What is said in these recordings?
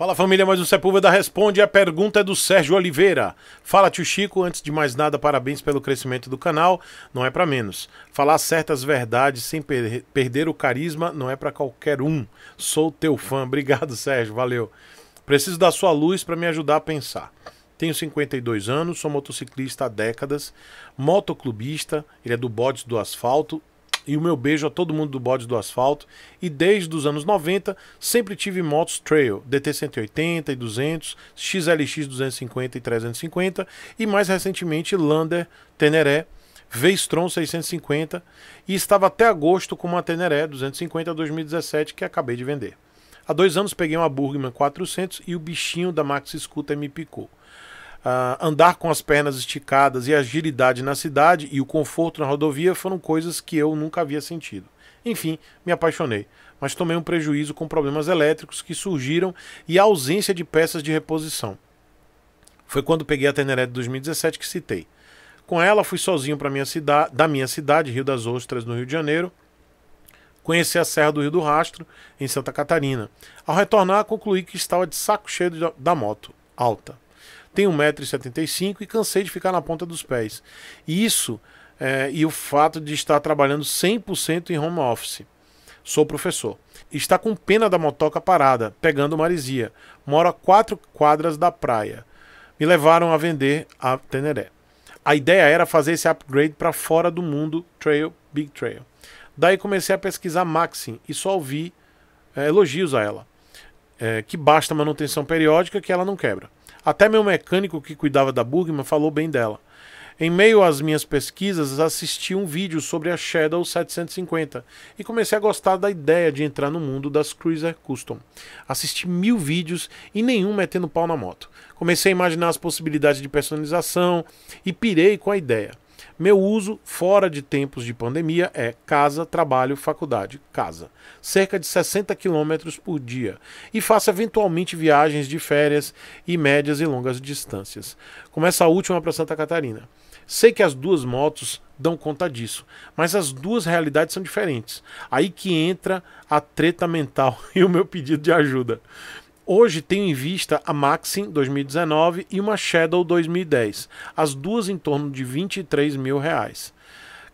Fala família, mais um Sepúlveda Responde. A pergunta é do Sérgio Oliveira. Fala tio Chico, antes de mais nada, parabéns pelo crescimento do canal, não é para menos. Falar certas verdades sem per perder o carisma não é para qualquer um. Sou teu fã. Obrigado, Sérgio, valeu. Preciso da sua luz para me ajudar a pensar. Tenho 52 anos, sou motociclista há décadas, motoclubista, ele é do bodes do asfalto e o meu beijo a todo mundo do bode do asfalto. E desde os anos 90 sempre tive motos trail, DT 180 e 200, XLX 250 e 350 e mais recentemente Lander Teneré Vestron 650 e estava até agosto com uma Teneré 250 2017 que acabei de vender. Há dois anos peguei uma Burgman 400 e o bichinho da Max Scooter me picou. Uh, andar com as pernas esticadas e agilidade na cidade e o conforto na rodovia foram coisas que eu nunca havia sentido. Enfim, me apaixonei, mas tomei um prejuízo com problemas elétricos que surgiram e a ausência de peças de reposição. Foi quando peguei a Teneré de 2017 que citei. Com ela fui sozinho para minha cidade, da minha cidade, Rio das Ostras, no Rio de Janeiro. Conheci a Serra do Rio do Rastro, em Santa Catarina. Ao retornar, concluí que estava de saco cheio da moto alta tenho 1,75m e cansei de ficar na ponta dos pés. Isso é, e o fato de estar trabalhando 100% em home office. Sou professor. Está com pena da motoca parada, pegando marisia. Moro a quatro quadras da praia. Me levaram a vender a Teneré. A ideia era fazer esse upgrade para fora do mundo Trail, Big Trail. Daí comecei a pesquisar Maxim e só ouvi é, elogios a ela. É, que basta manutenção periódica que ela não quebra. Até meu mecânico que cuidava da Bugman falou bem dela. Em meio às minhas pesquisas, assisti um vídeo sobre a Shadow 750 e comecei a gostar da ideia de entrar no mundo das Cruiser Custom. Assisti mil vídeos e nenhum metendo pau na moto. Comecei a imaginar as possibilidades de personalização e pirei com a ideia. Meu uso fora de tempos de pandemia é casa, trabalho, faculdade, casa. Cerca de 60 quilômetros por dia. E faço eventualmente viagens de férias e médias e longas distâncias. Começa a última para Santa Catarina. Sei que as duas motos dão conta disso, mas as duas realidades são diferentes. Aí que entra a treta mental e o meu pedido de ajuda. Hoje tenho em vista a Maxim 2019 e uma Shadow 2010, as duas em torno de 23 mil reais,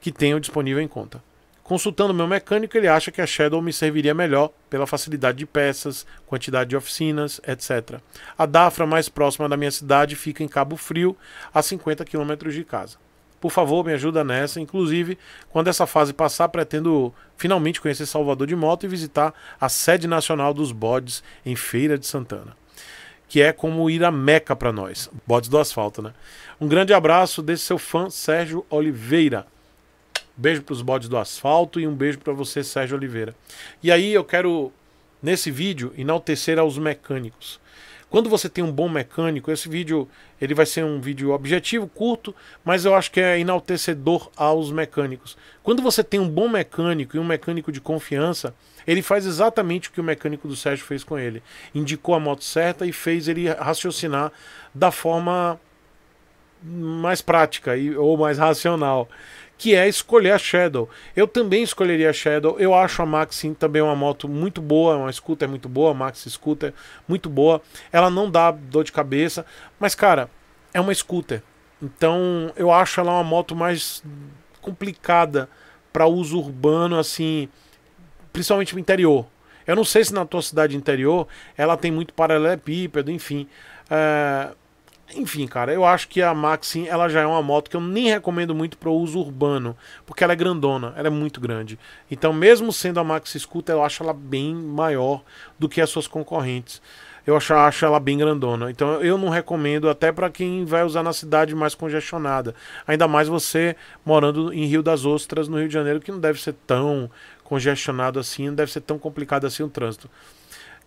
que tenho disponível em conta. Consultando meu mecânico, ele acha que a Shadow me serviria melhor pela facilidade de peças, quantidade de oficinas, etc. A Dafra mais próxima da minha cidade fica em Cabo Frio, a 50 quilômetros de casa. Por favor, me ajuda nessa. Inclusive, quando essa fase passar, pretendo finalmente conhecer Salvador de moto e visitar a sede nacional dos bodes em Feira de Santana. Que é como ir a Meca para nós. Bodes do asfalto, né? Um grande abraço desse seu fã, Sérgio Oliveira. Beijo para os bodes do asfalto e um beijo para você, Sérgio Oliveira. E aí eu quero, nesse vídeo, enaltecer aos mecânicos. Quando você tem um bom mecânico, esse vídeo ele vai ser um vídeo objetivo, curto, mas eu acho que é enaltecedor aos mecânicos. Quando você tem um bom mecânico e um mecânico de confiança, ele faz exatamente o que o mecânico do Sérgio fez com ele. Indicou a moto certa e fez ele raciocinar da forma mais prática e, ou mais racional, que é escolher a Shadow. Eu também escolheria a Shadow. Eu acho a Maxim também uma moto muito boa, uma scooter muito boa, a Max scooter muito boa. Ela não dá dor de cabeça, mas cara, é uma scooter. Então eu acho ela uma moto mais complicada para uso urbano, assim, principalmente no interior. Eu não sei se na tua cidade interior ela tem muito paralelepípedo, enfim. É enfim, cara, eu acho que a Maxim ela já é uma moto que eu nem recomendo muito para uso urbano, porque ela é grandona, ela é muito grande. Então, mesmo sendo a Maxi Scooter, eu acho ela bem maior do que as suas concorrentes. Eu acho, acho ela bem grandona. Então, eu não recomendo até para quem vai usar na cidade mais congestionada. Ainda mais você morando em Rio das Ostras, no Rio de Janeiro, que não deve ser tão congestionado assim, não deve ser tão complicado assim o trânsito.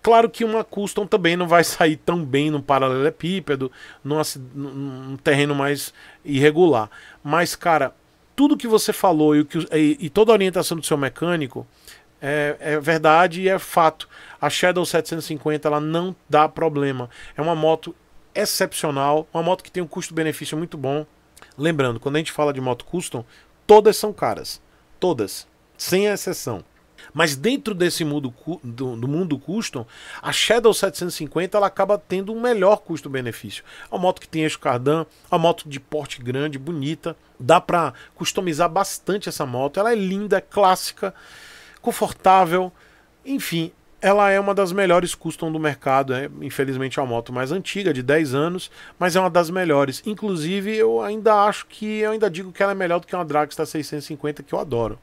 Claro que uma custom também não vai sair tão bem num paralelepípedo, num, num terreno mais irregular. Mas, cara, tudo que você falou e, que, e, e toda a orientação do seu mecânico é, é, verdade e é fato. A Shadow 750 ela não dá problema. É uma moto excepcional, uma moto que tem um custo-benefício muito bom. Lembrando, quando a gente fala de moto custom, todas são caras. Todas. Sem exceção. Mas dentro desse mundo do, do, mundo custom, a Shadow 750 ela acaba tendo um melhor custo-benefício. É uma moto que tem eixo cardan, é uma moto de porte grande, bonita, dá para customizar bastante essa moto. Ela é linda, é clássica, confortável, enfim, ela é uma das melhores custom do mercado. É, infelizmente é uma moto mais antiga, de 10 anos, mas é uma das melhores. Inclusive, eu ainda acho que eu ainda digo que ela é melhor do que uma Dragster 650 que eu adoro.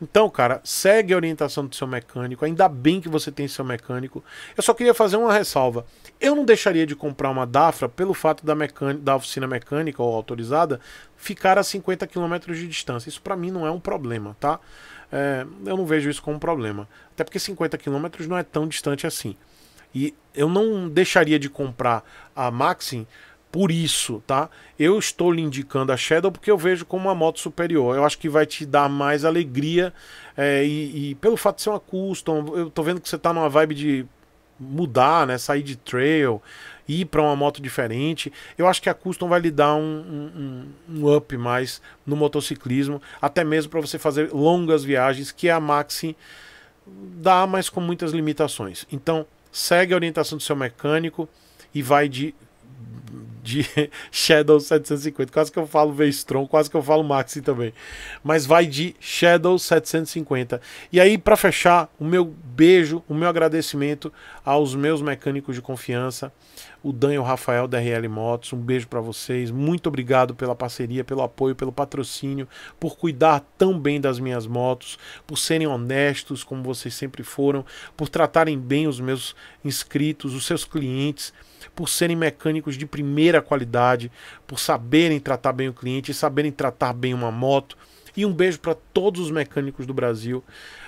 Então, cara, segue a orientação do seu mecânico. Ainda bem que você tem seu mecânico. Eu só queria fazer uma ressalva. Eu não deixaria de comprar uma Dafra pelo fato da, mecânica, da oficina mecânica ou autorizada ficar a 50 km de distância. Isso para mim não é um problema, tá? É, eu não vejo isso como um problema. Até porque 50 km não é tão distante assim. E eu não deixaria de comprar a Maxim por isso, tá? Eu estou lhe indicando a Shadow porque eu vejo como uma moto superior. Eu acho que vai te dar mais alegria. É, e, e, pelo fato de ser uma custom, eu tô vendo que você tá numa vibe de mudar, né? Sair de trail, ir para uma moto diferente. Eu acho que a custom vai lhe dar um, um, um up mais no motociclismo, até mesmo para você fazer longas viagens, que a Maxi dá, mas com muitas limitações. Então, segue a orientação do seu mecânico e vai de de Shadow 750. Quase que eu falo V-Strom, quase que eu falo Maxi também. Mas vai de Shadow 750. E aí, para fechar, o meu beijo, o meu agradecimento aos meus mecânicos de confiança, o Dan Rafael da RL Motos. Um beijo para vocês. Muito obrigado pela parceria, pelo apoio, pelo patrocínio, por cuidar tão bem das minhas motos, por serem honestos como vocês sempre foram, por tratarem bem os meus inscritos, os seus clientes, por serem mecânicos de primeira qualidade, por saberem tratar bem o cliente, saberem tratar bem uma moto. E um beijo para todos os mecânicos do Brasil.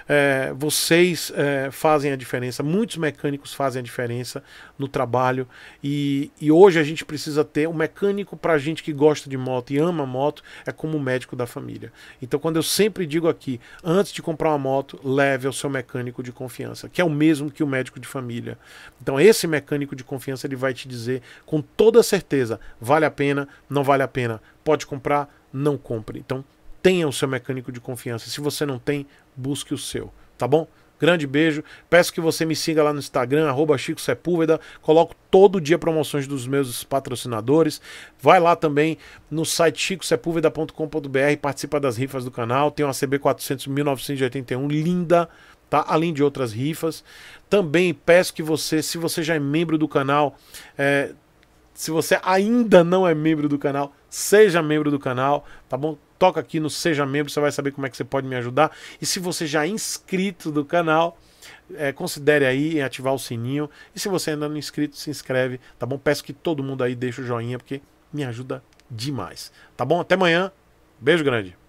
É, vocês é, fazem a diferença, muitos mecânicos fazem a diferença no trabalho e, e hoje a gente precisa ter um mecânico para gente que gosta de moto e ama moto, é como o médico da família. Então, quando eu sempre digo aqui, antes de comprar uma moto, leve ao seu mecânico de confiança, que é o mesmo que o médico de família. Então, esse mecânico de confiança ele vai te dizer com toda certeza: vale a pena, não vale a pena, pode comprar, não compre. Então, tenha o seu mecânico de confiança. Se você não tem, busque o seu, tá bom? Grande beijo. Peço que você me siga lá no Instagram, arroba Chico Sepúlveda. Coloco todo dia promoções dos meus patrocinadores. Vai lá também no site chicosepulveda.com.br, participa das rifas do canal. Tem uma CB 400.981 linda, tá? Além de outras rifas. Também peço que você, se você já é membro do canal, é, se você ainda não é membro do canal, seja membro do canal, tá bom? toca aqui no Seja Membro, você vai saber como é que você pode me ajudar. E se você já é inscrito do canal, é, considere aí em ativar o sininho. E se você ainda não é inscrito, se inscreve, tá bom? Peço que todo mundo aí deixe o joinha, porque me ajuda demais. Tá bom? Até amanhã. Beijo grande.